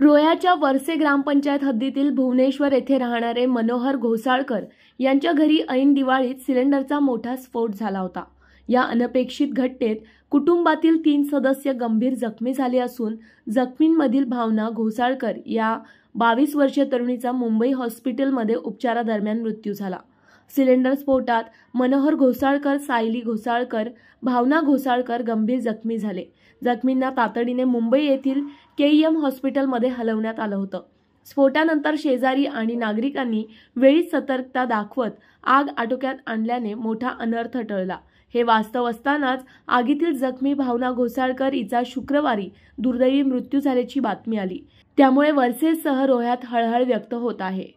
रोयाच्या versus ग्रामपंचायत हद्दीतील भुवनेश्वर येथे राहणारे मनोहर घोसाळकर यांच्या घरी ऐन दिवाळीत सिलेंडरचा मोठा स्फोट झाला होता या अनपेक्षित घटनेत कुटुंबातील तीन सदस्य गंभीर जखमी झाले असून जखमींमधील भावना घोसाळकर या बावीस वर्षीय तरुणीचा मुंबई हॉस्पिटलमध्ये उपचारादरम्यान मृत्यू झाला सिलेंडर स्फोटात मनोहर घोसाळकर सायली घोसाळकर भावना घोसाळकर गंभीर जखमी झाले जखमींना तातडीने मुंबई येथील केईएम हॉस्पिटलमध्ये हलवण्यात आलं होतं स्फोटानंतर शेजारी आणि नागरिकांनी वेळीच सतर्कता दाखवत आग आटोक्यात आणल्याने मोठा अनर्थ टळला हे वास्तव असतानाच आगीतील जखमी भावना घोसाळकर हिचा शुक्रवारी दुर्दैवी मृत्यू झाल्याची बातमी आली त्यामुळे वर्सेससह रोह्यात हळहळ व्यक्त होत आहे